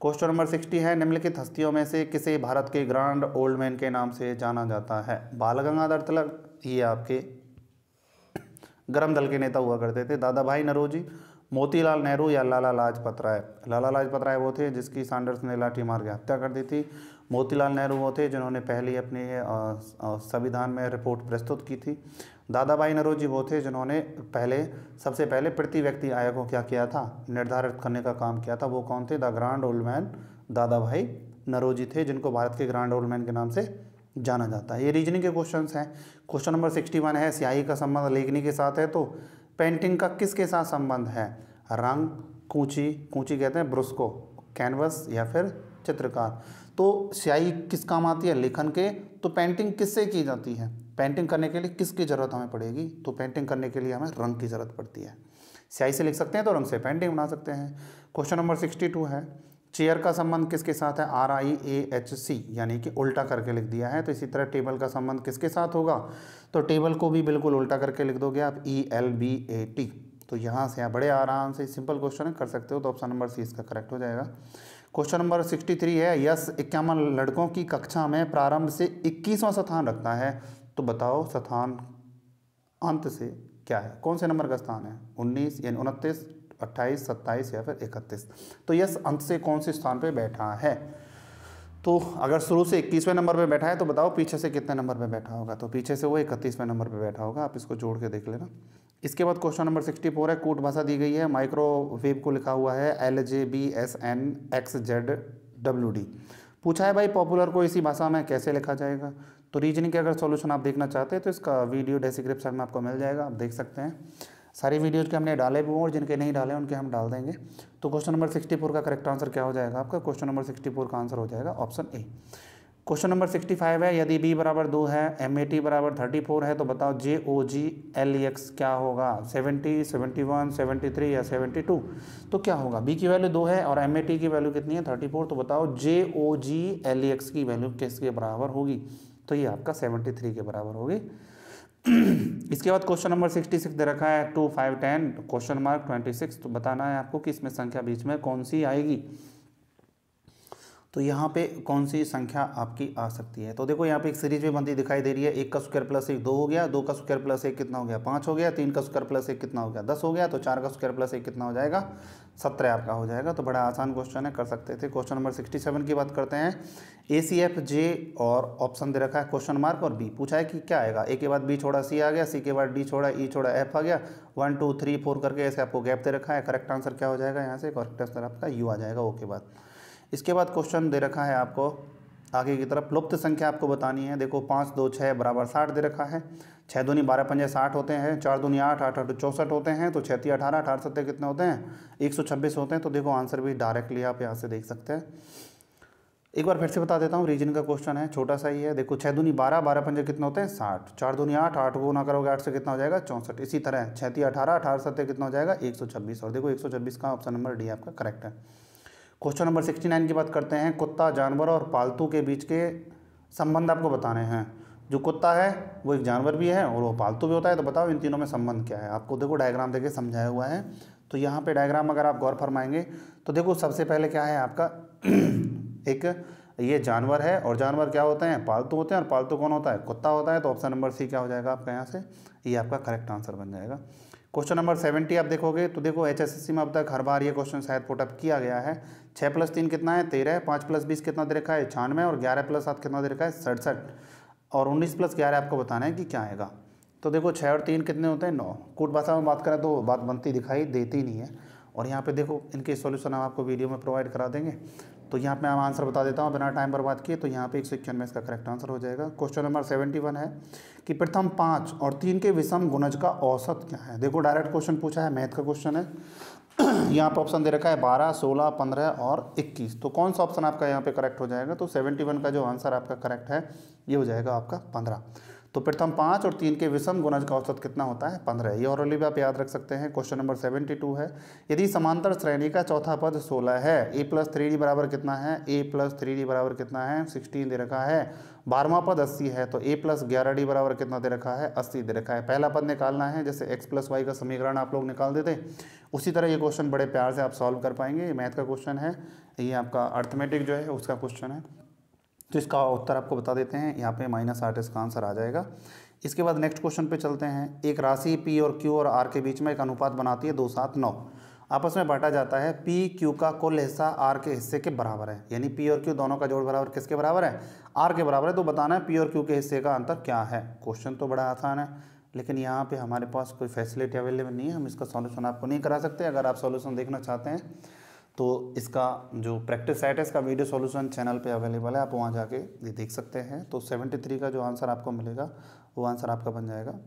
क्वेश्चन नंबर सिक्सटी है निम्नलिखित हस्तियों में से किसे भारत के ग्रांड ओल्ड मैन के नाम से जाना जाता है बाल गंगाधर तिलक ये आपके गर्म दल के नेता हुआ करते थे दादा भाई नरोजी मोतीलाल नेहरू या लाला लाजपत राय लाला लाजपत राय वो थे जिसकी सांडर्स ने लाठी मार के हत्या कर दी थी मोतीलाल नेहरू वो थे जिन्होंने पहली अपने संविधान में रिपोर्ट प्रस्तुत की थी दादा भाई नरोजी वो थे जिन्होंने पहले सबसे पहले प्रति व्यक्ति आय को क्या किया था निर्धारित करने का काम किया था वो कौन थे द ग्रांड ओल्ड मैन दादा भाई नरोजी थे जिनको भारत के ग्रांड ओल्ड मैन के नाम से जाना जाता है ये रीजनिंग के क्वेश्चन हैं क्वेश्चन नंबर सिक्सटी वन है स्याही का संबंध लेखनी के साथ है तो पेंटिंग का किसके साथ संबंध है रंग कूची कूची कहते हैं ब्रश को कैनवस या फिर चित्रकार तो स्याही किस काम आती है लेखन के तो पेंटिंग किससे की जाती है पेंटिंग करने के लिए किसकी ज़रूरत हमें पड़ेगी तो पेंटिंग करने के लिए हमें रंग की ज़रूरत पड़ती है स्याही से लिख सकते हैं तो रंग से पेंटिंग बना सकते हैं क्वेश्चन नंबर सिक्सटी टू है चेयर का संबंध किसके साथ है are I A H C यानी कि उल्टा करके लिख दिया है तो इसी तरह टेबल का संबंध किसके साथ होगा तो टेबल को भी बिल्कुल उल्टा करके लिख दोगे आप E L B A T तो यहाँ से आप बड़े आराम से सिंपल क्वेश्चन कर सकते हो तो ऑप्शन नंबर सी इसका करेक्ट हो जाएगा क्वेश्चन नंबर सिक्सटी थ्री है यस इक्यावन लड़कों की कक्षा में प्रारंभ से इक्कीसवां स्थान रखता है तो बताओ स्थान अंत से क्या है कौन से नंबर का स्थान है उन्नीस यानी उनतीस अट्ठाईस सत्ताईस या फिर इकतीस तो यस अंत से कौन से स्थान पे बैठा है तो अगर शुरू से इक्कीसवें नंबर पे बैठा है तो बताओ पीछे से कितने नंबर पे बैठा होगा तो पीछे से वो इकतीसवें नंबर पे बैठा होगा आप इसको जोड़ के देख लेना इसके बाद क्वेश्चन नंबर सिक्सटी फोर है कूट भाषा दी गई है माइक्रोवेव को लिखा हुआ है L J B S N X Z W D पूछा है भाई पॉपुलर को इसी भाषा में कैसे लिखा जाएगा तो रीजनिंग के अगर सॉल्यूशन आप देखना चाहते हैं तो इसका वीडियो डेस्क्रिप्शन में आपको मिल जाएगा आप देख सकते हैं सारी वीडियोज के हमने डाले भी हों और जिनके नहीं डाले उनके हम डाल देंगे तो क्वेश्चन नंबर सिक्सटी फोर का करेक्ट आंसर क्या हो जाएगा आपका क्वेश्चन नंबर सिक्सटी फोर का आंसर हो जाएगा option A question number sixty five है यदि बी बराबर दो है एम ए टी बराबर थर्टी फोर है तो बताओ J O G L E X क्या होगा seventy seventy one seventy three या सेवेंटी टू तो क्या होगा बी की वैल्यू दो है और एम ए टी की वैल्यू कितनी है थर्टी फोर तो बताओ J O G L E X की वैल्यू किसके बराबर होगी तो ये आपका सेवेंटी थ्री के बराबर होगी इसके बाद क्वेश्चन नंबर सिक्सटी सिक्स दे रखा है two five ten question mark twenty six तो बताना है आपको कि इसमें संख्या बीच में कौन सी आएगी तो यहाँ पे कौन सी संख्या आपकी आ सकती है तो देखो यहाँ पे एक सीरीज में बंदी दिखाई दे रही है एक का स्क्वायर प्लस एक दो हो गया दो का स्क्वायर प्लस एक कितना हो गया पाँच हो गया तीन का स्क्वायर प्लस एक कितना हो गया दस हो गया तो चार का स्क्वायर प्लस एक कितना हो जाएगा सत्रह आपका हो जाएगा तो बड़ा आसान क्वेश्चन है कर सकते थे क्वेश्चन नंबर सिक्सटी सेवन की बात करते हैं ए सी एफ जे और ऑप्शन दे रखा है क्वेश्चन मार्क और बी पूछा है कि क्या आएगा ए के बाद बी छोड़ा सी आ गया सी के बाद डी छोड़ा ई e छोड़ा एफ आ गया वन टू थ्री फोर करके ऐसे आपको गैप दे रखा है करेक्ट आंसर क्या हो जाएगा यहाँ से करेक्ट आंसर आपका यू आ जाएगा ओ के बाद इसके बाद क्वेश्चन दे रखा है आपको आगे की तरफ लुप्त संख्या आपको बतानी है देखो पाँच दो छः बराबर साठ दे रखा है छः दूनी बारह पंजे साठ होते हैं चार दूनी आठ आठ आठ चौंसठ होते हैं तो छत्ती अठारह अठारह सत्तर कितने होते हैं एक सौ छब्बीस होते हैं तो देखो आंसर भी डायरेक्टली आप यहाँ से देख सकते हैं एक बार फिर से बता देता हूँ रीजन का क्वेश्चन है छोटा सा ही है देखो छः दूनी बारह बारह पंजे कितने होते हैं साठ चार दूनी आठ आठ को ना करोगे आठ से कितना हो जाएगा चौंसठ इसी तरह छत्ती अठारह अठारह सत्तर कितना हो जाएगा एक सौ छब्बीस और देखो एक सौ छब्बीस का ऑप्शन नंबर डी आपका करेक्ट है क्वेश्चन नंबर सिक्सटी नाइन की बात करते हैं कुत्ता जानवर और पालतू के बीच के संबंध आपको बताने हैं जो कुत्ता है वो एक जानवर भी है और वो पालतू भी होता है तो बताओ इन तीनों में संबंध क्या है आपको देखो डायग्राम देके समझाया हुआ है तो यहाँ पे डायग्राम अगर आप गौर फरमाएंगे तो देखो सबसे पहले क्या है आपका एक ये जानवर है और जानवर क्या होते हैं पालतू होते हैं और पालतू कौन होता है कुत्ता होता है तो ऑप्शन नंबर सी क्या हो जाएगा आपका यहाँ से ये आपका करेक्ट आंसर बन जाएगा क्वेश्चन नंबर सेवेंटी आप देखोगे तो देखो एचएसएससी में अब तक हर बार ये क्वेश्चन शायद पुटअप किया गया है छः प्लस तीन कितना है तेरह पाँच प्लस बीस कितना दे रखा है छानवे और ग्यारह प्लस सात कितना दे रखा है सड़सठ और उन्नीस प्लस ग्यारह आपको बताना है कि क्या आएगा तो देखो छः और तीन कितने होते हैं नौ कूट भाषा में बात करें तो बात बनती दिखाई देती नहीं है और यहाँ पर देखो इनके सोल्यूशन हम आपको वीडियो में प्रोवाइड करा देंगे तो यहाँ पे मैं आंसर बता देता हूँ बिना टाइम बर्बाद किए तो यहाँ पे एक सौ इक्यानवे इसका करेक्ट आंसर हो जाएगा क्वेश्चन नंबर सेवेंटी वन है कि प्रथम पाँच और तीन के विषम गुणज का औसत क्या है देखो डायरेक्ट क्वेश्चन पूछा है मैथ का क्वेश्चन है यहाँ पर ऑप्शन दे रखा है बारह सोलह पंद्रह और इक्कीस तो कौन सा ऑप्शन आपका यहाँ पे करेक्ट हो जाएगा तो सेवेंटी वन का जो आंसर आपका करेक्ट है ये हो जाएगा आपका पंद्रह तो प्रथम तो पाँच और तीन के विषम गुणज का औसत कितना होता है पंद्रह ये और भी आप याद रख सकते हैं क्वेश्चन नंबर सेवेंटी टू है यदि समांतर श्रेणी का चौथा पद सोलह है ए प्लस थ्री डी बराबर कितना है ए प्लस थ्री डी बराबर कितना है सिक्सटीन दे रखा है बारहवा पद अस्सी है तो ए प्लस ग्यारह डी बराबर कितना दे रखा है अस्सी दे रखा है पहला पद निकालना है जैसे एक्स प्लस वाई का समीकरण आप लोग निकाल देते उसी तरह ये क्वेश्चन बड़े प्यार से आप सॉल्व कर पाएंगे मैथ का क्वेश्चन है ये आपका अर्थमेटिक जो है उसका क्वेश्चन है तो इसका उत्तर आपको बता देते हैं यहाँ पे माइनस आठ इसका आंसर आ जाएगा इसके बाद नेक्स्ट क्वेश्चन पे चलते हैं एक राशि पी और क्यू और आर के बीच में एक अनुपात बनाती है दो सात नौ आपस में बांटा जाता है पी क्यू का कुल हिस्सा आर के हिस्से के बराबर है यानी पी और क्यू दोनों का जोड़ बराबर किसके बराबर है आर के बराबर है तो बताना है पी और क्यू के हिस्से का अंतर क्या है क्वेश्चन तो बड़ा आसान है लेकिन यहाँ पे हमारे पास कोई फैसिलिटी अवेलेबल नहीं है हम इसका सॉल्यूशन आपको नहीं करा सकते अगर आप सॉल्यूशन देखना चाहते हैं तो इसका जो प्रैक्टिस सेट है इसका वीडियो सॉल्यूशन चैनल पे अवेलेबल है आप वहाँ जाके ये देख सकते हैं तो 73 का जो आंसर आपको मिलेगा वो आंसर आपका बन जाएगा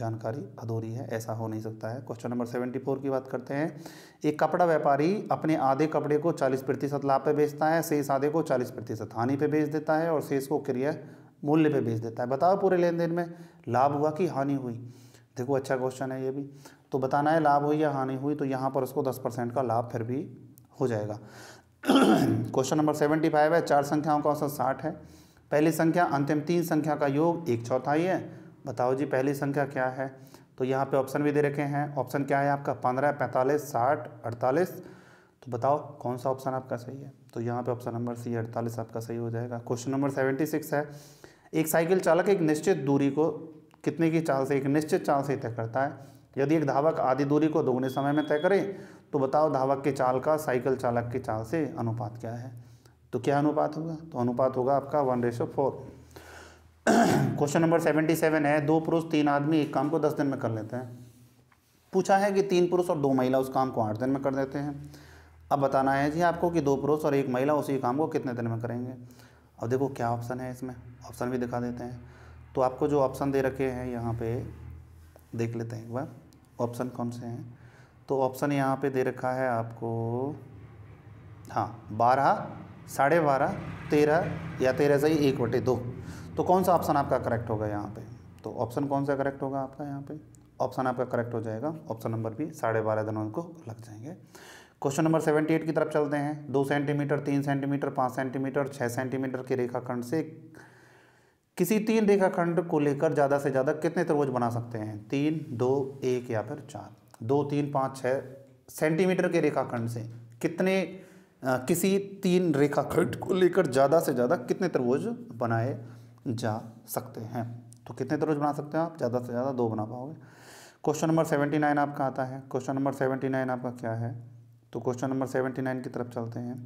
जानकारी अधूरी है ऐसा हो नहीं सकता है क्वेश्चन नंबर 74 की बात करते हैं एक कपड़ा व्यापारी अपने आधे कपड़े को 40 प्रतिशत लाभ पे बेचता है शेष आधे को 40 प्रतिशत हानि पे बेच देता है और शेष को क्रिया मूल्य पे बेच देता है बताओ पूरे लेन देन में लाभ हुआ कि हानि हुई देखो अच्छा क्वेश्चन है ये भी तो बताना है लाभ हुई या हानि हुई तो यहाँ पर उसको दस परसेंट का लाभ फिर भी हो जाएगा क्वेश्चन नंबर सेवेंटी फाइव है चार संख्याओं का औसत साठ है पहली संख्या अंतिम तीन संख्या का योग एक चौथाई है बताओ जी पहली संख्या क्या है तो यहाँ पे ऑप्शन भी दे रखे हैं ऑप्शन क्या है आपका पंद्रह पैंतालीस साठ अड़तालीस तो बताओ कौन सा ऑप्शन आपका सही है तो यहाँ पे ऑप्शन नंबर सी अड़तालीस आपका सही हो जाएगा क्वेश्चन नंबर सेवेंटी सिक्स है एक साइकिल चालक एक निश्चित दूरी को कितने की चाल से एक निश्चित चाल से तय करता है यदि एक धावक आधी दूरी को दोगुने समय में तय करे तो बताओ धावक के चाल का साइकिल चालक के चाल से अनुपात क्या है तो क्या अनुपात होगा तो अनुपात होगा आपका one ratio four question number seventy seven है दो पुरुष तीन आदमी एक काम को दस दिन में कर लेते हैं पूछा है कि तीन पुरुष और दो महिला उस काम को आठ दिन में कर देते हैं अब बताना है जी आपको कि दो पुरुष और एक महिला उसी काम को कितने दिन में करेंगे अब देखो क्या ऑप्शन है इसमें ऑप्शन भी दिखा देते हैं तो आपको जो ऑप्शन दे रखे हैं यहाँ पे देख लेते हैं एक बार ऑप्शन कौन से हैं तो ऑप्शन यहाँ पे दे रखा है आपको हाँ बारह साढ़े बारह तेरह या तेरह से ही एक बटे दो तो कौन सा ऑप्शन आपका करेक्ट होगा यहाँ पे तो ऑप्शन कौन सा करेक्ट होगा आपका यहाँ पे ऑप्शन आपका करेक्ट हो जाएगा ऑप्शन नंबर बी साढ़े बारह दिनों को लग जाएंगे क्वेश्चन नंबर सेवेंटी एट की तरफ चलते हैं दो सेंटीमीटर तीन सेंटीमीटर पाँच सेंटीमीटर छः सेंटीमीटर के रेखाखंड से किसी तीन रेखाखंड को लेकर ज़्यादा से ज़्यादा कितने त्रिभुज बना सकते हैं तीन दो एक या फिर चार दो तीन पाँच छः सेंटीमीटर के रेखाखंड से कितने आ, किसी तीन रेखाखंड को लेकर ज़्यादा से ज़्यादा कितने त्रिभुज बनाए जा सकते हैं तो कितने त्रिभुज बना सकते हैं आप ज़्यादा से ज़्यादा दो बना पाओगे क्वेश्चन नंबर सेवेंटी नाइन आपका आता है क्वेश्चन नंबर सेवेंटी नाइन आपका क्या है तो क्वेश्चन नंबर सेवेंटी नाइन की तरफ चलते हैं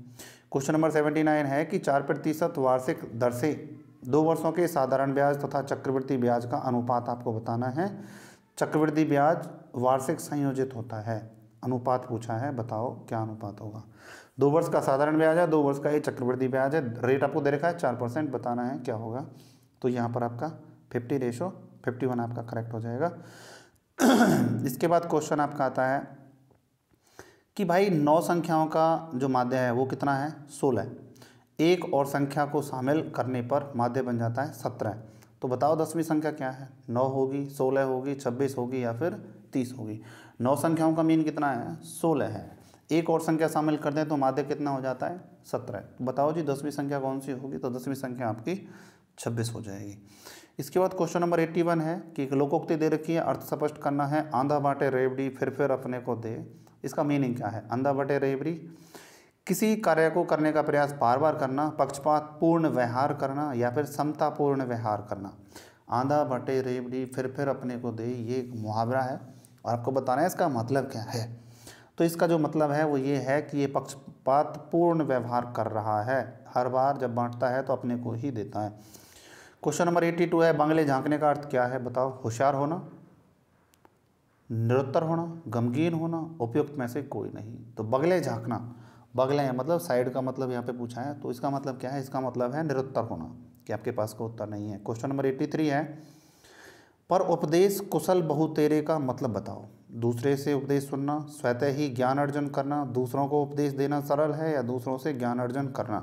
क्वेश्चन नंबर सेवेंटी नाइन है कि चार प्रतिशत वार्षिक दर से दो वर्षों के साधारण ब्याज तथा चक्रवर्ती ब्याज का अनुपात आपको बताना है चक्रवृद्धि ब्याज वार्षिक संयोजित होता है अनुपात पूछा है बताओ क्या अनुपात होगा दो वर्ष का साधारण ब्याज है दो वर्ष का ये चक्रवृद्धि ब्याज है रेट आपको दे रखा है चार परसेंट बताना है क्या होगा तो यहाँ पर आपका फिफ्टी रेशो फिफ्टी वन आपका करेक्ट हो जाएगा इसके बाद क्वेश्चन आपका आता है कि भाई नौ संख्याओं का जो माध्य है वो कितना है सोलह एक और संख्या को शामिल करने पर माध्य बन जाता है सत्रह तो बताओ दसवीं संख्या क्या है नौ होगी सोलह होगी छब्बीस होगी या फिर तीस होगी नौ संख्याओं का मीन कितना है सोलह है एक और संख्या शामिल कर दें तो माध्य कितना हो जाता है सत्रह तो बताओ जी दसवीं संख्या कौन सी होगी तो दसवीं संख्या आपकी छब्बीस हो जाएगी इसके बाद क्वेश्चन नंबर एट्टी वन है कि लोकोक्ति दे रखी है अर्थ स्पष्ट करना है आंधा बाटे रेबड़ी फिर फिर अपने को दे इसका मीनिंग क्या है आंधा बाटे रेबड़ी किसी कार्य को करने का प्रयास बार बार करना पक्षपात पूर्ण व्यवहार करना या फिर समतापूर्ण व्यवहार करना आंधा बटे रेवड़ी फिर फिर अपने को दे ये मुहावरा है और आपको बताना है इसका मतलब क्या है तो इसका जो मतलब है वो ये है कि ये पक्षपात पूर्ण व्यवहार कर रहा है हर बार जब बांटता है तो अपने को ही देता है क्वेश्चन नंबर एट्टी टू है बंगले झांकने का अर्थ क्या है बताओ होशियार होना निरुत्तर होना गमगीन होना उपयुक्त में से कोई नहीं तो बगले झांकना बगले हैं मतलब साइड का मतलब यहाँ पे पूछा है तो इसका मतलब क्या है इसका मतलब है निरुत्तर होना कि आपके पास कोई उत्तर नहीं है क्वेश्चन नंबर एट्टी थ्री है पर उपदेश कुशल बहुतेरे का मतलब बताओ दूसरे से उपदेश सुनना स्वतः ही ज्ञान अर्जन करना दूसरों को उपदेश देना सरल है या दूसरों से ज्ञान अर्जन करना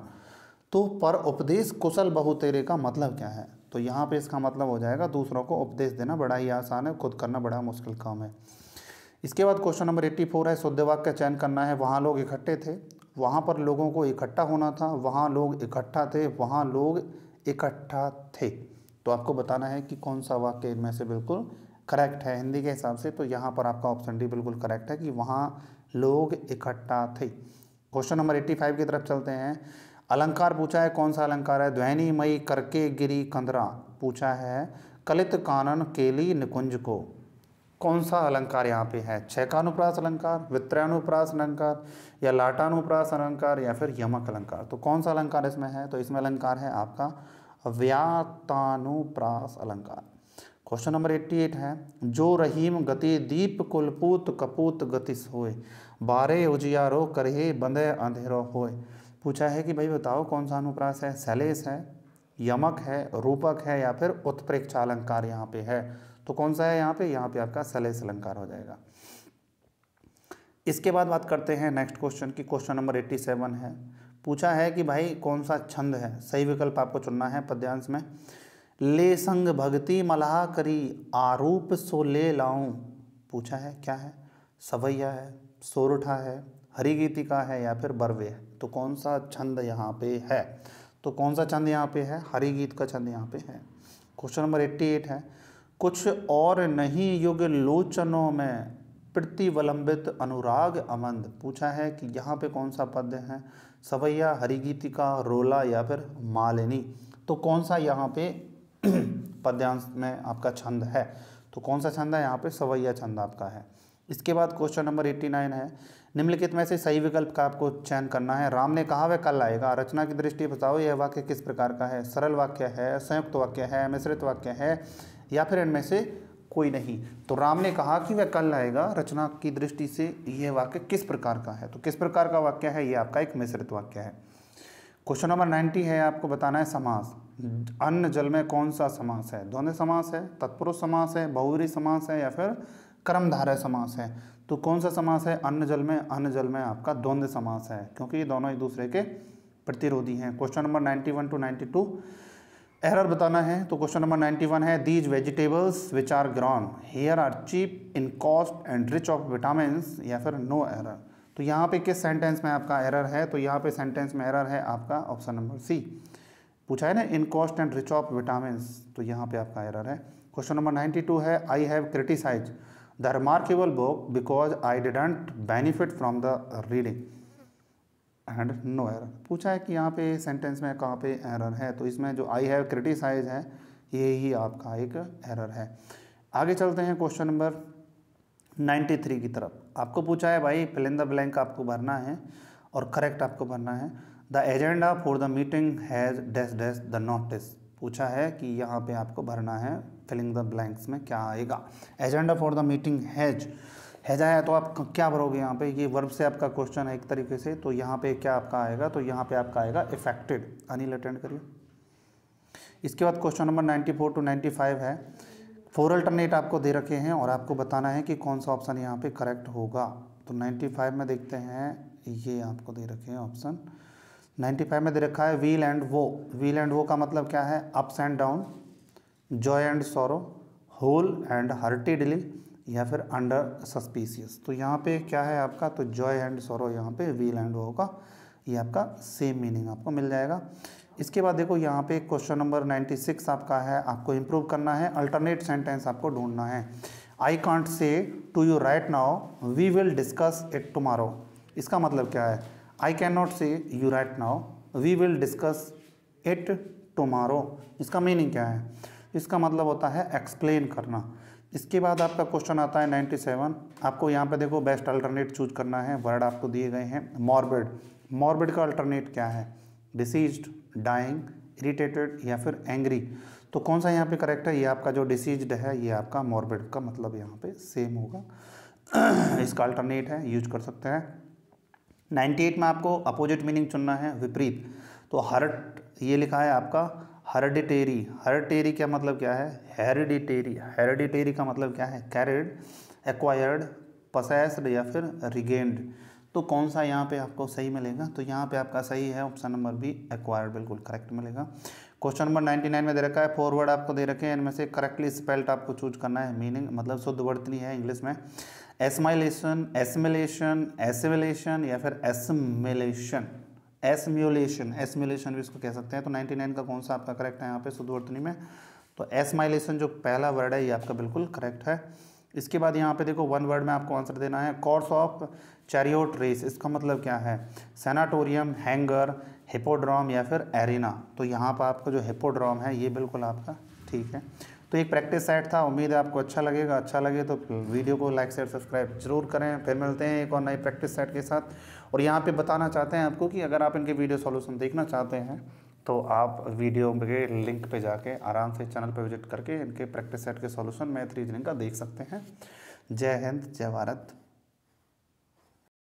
तो पर उपदेश कुशल बहुतेरे का मतलब क्या है तो यहाँ पे इसका मतलब हो जाएगा दूसरों को उपदेश देना बड़ा ही आसान है खुद करना बड़ा मुश्किल काम है इसके बाद क्वेश्चन नंबर एट्टी फोर है शुद्ध वाक्य चयन करना है वहाँ लोग इकट्ठे थे वहाँ पर लोगों को इकट्ठा होना था वहाँ लोग इकट्ठा थे वहाँ लोग इकट्ठा थे तो आपको बताना है कि कौन सा वाक्य इनमें से बिल्कुल करेक्ट है हिंदी के हिसाब से तो यहाँ पर आपका ऑप्शन डी बिल्कुल करेक्ट है कि वहाँ लोग इकट्ठा थे क्वेश्चन नंबर एट्टी फाइव की तरफ चलते हैं अलंकार पूछा है कौन सा अलंकार है ध्वनिमयी मई करके गिरी कंदरा पूछा है कलित कानन केली निकुंज को कौन सा अलंकार यहाँ पे है छकानुप्रास अलंकार वित्रयानुप्रास अलंकार या लाटानुप्रास अलंकार या फिर यमक अलंकार तो कौन सा अलंकार इसमें है तो इसमें अलंकार है आपका व्यातानुप्रास अलंकार क्वेश्चन नंबर 88 है जो रहीम गति दीप कुलपूत कपूत गति सोए बारे उजियारो करहे बंदे अंधेरो होए पूछा है कि भाई बताओ कौन सा अनुप्रास है सैलेस है यमक है रूपक है या फिर उत्प्रेक्षा अलंकार यहाँ पे है तो कौन सा है यहाँ पे यहाँ पे आपका सलेस सलंकार हो जाएगा इसके बाद बात करते हैं नेक्स्ट क्वेश्चन की क्वेश्चन नंबर एट्टी सेवन है पूछा है कि भाई कौन सा छंद है सही विकल्प आपको चुनना है पद्यांश में ले संग भक्ति मलाह करी आरूप सो ले लाऊं पूछा है क्या है सवैया है सोरठा है हरिगीति का है या फिर बरवे है तो कौन सा छंद यहाँ पे है तो कौन सा छंद यहाँ पे है हरिगीत का छंद यहाँ पे है क्वेश्चन नंबर एट्टी एट है कुछ और नहीं युग लोचनों में प्रतिवलंबित अनुराग अमंद पूछा है कि यहाँ पे कौन सा पद है सवैया हरिगीतिका रोला या फिर मालिनी तो कौन सा यहाँ पे पद्यांश में आपका छंद है तो कौन सा छंद है यहाँ पे सवैया छंद आपका है इसके बाद क्वेश्चन नंबर 89 है निम्नलिखित में से सही विकल्प का आपको चयन करना है राम ने कहा वह कल आएगा रचना की दृष्टि बताओ यह वाक्य किस प्रकार का है सरल वाक्य है संयुक्त वाक्य है मिश्रित वाक्य है या फिर इनमें से कोई नहीं तो राम ने कहा कि वह कल आएगा रचना की दृष्टि से यह वाक्य किस प्रकार का है तो किस प्रकार का वाक्य है यह आपका एक मिश्रित वाक्य है क्वेश्चन नंबर नाइन्टी है आपको बताना है समास अन्न जल में कौन सा समास है द्वंद्व समास है तत्पुरुष समास है बहुवरी समास है या फिर कर्मधारय समास है तो कौन सा समास है अन्न जल में अन्न जल में आपका द्वंद्व समास है क्योंकि ये दोनों एक दूसरे के प्रतिरोधी हैं question number ninety one two ninety two error बताना है तो क्वेश्चन नंबर 91 है these vegetables which are grown here are cheap in cost and rich of vitamin या फिर नो एरर तो यहाँ पे किस सेंटेंस में आपका एरर है तो यहाँ पे सेंटेंस में एरर है आपका ऑप्शन नंबर सी पूछा है ना in cost and rich of vitamin तो यहाँ पे आपका एरर है क्वेश्चन नंबर 92 है I have criticise the remarkable book because I didn't benefit from the reading and no error पूछा है कि यहाँ पे सेंटेंस में कहाँ पे एरर है तो इसमें जो आई हैव क्रिटिसाइज है ये ही आपका एक एरर है आगे चलते हैं क्वेश्चन नंबर 93 की तरफ आपको पूछा है भाई फिल इन द ब्लैंक आपको भरना है और करेक्ट आपको भरना है the agenda for the meeting has dash dash the notice पूछा है कि यहाँ पे आपको भरना है फिलिंग द ब्लैंक्स में क्या आएगा agenda for the meeting has हैजा है तो आप क्या भरोगे यहाँ पे ये वर्ब से आपका क्वेश्चन है एक तरीके से तो यहाँ पे क्या आपका आएगा तो यहाँ पे आपका आएगा इफेक्टेड अनिल अटेंड करिए इसके बाद क्वेश्चन नंबर 94 टू 95 है फोर अल्टरनेट आपको दे रखे हैं और आपको बताना है कि कौन सा ऑप्शन यहाँ पे करेक्ट होगा तो फाइव में देखते हैं ये आपको दे रखे हैं ऑप्शन फाइव में दे रखा है weal and woe weal and woe का मतलब क्या है ups and down joy and sorrow whole and hearty dilly या फिर अंडर सस्पीसीस तो यहाँ पे क्या है आपका तो जॉय एंड सोरो यहाँ पे वील एंड होगा ये आपका सेम मीनिंग आपको मिल जाएगा इसके बाद देखो यहाँ पे क्वेश्चन नंबर 96 आपका है आपको इम्प्रूव करना है अल्टरनेट सेंटेंस आपको ढूंढना है I can't say to you right now we will discuss it tomorrow इसका मतलब क्या है I can not say you right now we will discuss it tomorrow इसका मीनिंग क्या है इसका मतलब होता है एक्सप्लेन करना इसके बाद आपका क्वेश्चन आता है 97 आपको यहाँ पे देखो बेस्ट अल्टरनेट चूज करना है वर्ड आपको दिए गए हैं मॉर्बिड मॉर्बिड का अल्टरनेट क्या है डिसीज डाइंग इरिटेटेड या फिर एंग्री तो कौन सा यहाँ पे करेक्ट है ये आपका जो डिसीज है ये आपका मॉर्बिड का मतलब यहाँ पे सेम होगा इसका अल्टरनेट है यूज कर सकते हैं नाइन्टी में आपको अपोजिट मीनिंग चुनना है विपरीत तो हर्ट ये लिखा है आपका हरडिटेरी हरडिटेरी का मतलब क्या है हेरिडिटेरी हेरिडिटेरी का मतलब क्या है कैरिड एक्वायर्ड पसेस्ड या फिर रिगेंड तो कौन सा यहाँ पे आपको सही मिलेगा तो यहाँ पे आपका सही है ऑप्शन नंबर बी एक्वायर्ड बिल्कुल करेक्ट मिलेगा क्वेश्चन नंबर 99 में दे रखा है फॉरवर्ड आपको दे रखे हैं इनमें से करेक्टली स्पेल्ट आपको चूज करना है मीनिंग मतलब शुद्ध वर्तनी है इंग्लिश में एसमाइलेशन एसमिलेशन एसिमिलेशन या फिर एसमिलेशन एसम्यूलेशन एसम्यूलेशन भी इसको कह सकते हैं तो 99 का कौन सा आपका करेक्ट है यहाँ पे सुधुवर्तनी में तो एसमाइलेशन जो पहला वर्ड है ये आपका बिल्कुल करेक्ट है इसके बाद यहाँ पे देखो वन वर्ड में आपको आंसर देना है कॉर्स ऑफ चैरियोट रेस इसका मतलब क्या है सेनाटोरियम हैंगर हिपोड्रॉम या फिर एरिना तो यहाँ पर आपका जो हिपोड्रॉम है ये बिल्कुल आपका ठीक है तो एक प्रैक्टिस सेट था उम्मीद है आपको अच्छा लगेगा अच्छा लगे तो वीडियो को लाइक शेयर सब्सक्राइब जरूर करें फिर मिलते हैं एक और नई प्रैक्टिस सेट के साथ और यहाँ पे बताना चाहते हैं आपको कि अगर आप इनके वीडियो सॉल्यूशन देखना चाहते हैं तो आप वीडियो के लिंक पे जाके आराम से चैनल पे विजिट करके इनके प्रैक्टिस सेट के सॉल्यूशन मैथ रीजनिंग का देख सकते हैं जय हिंद जय भारत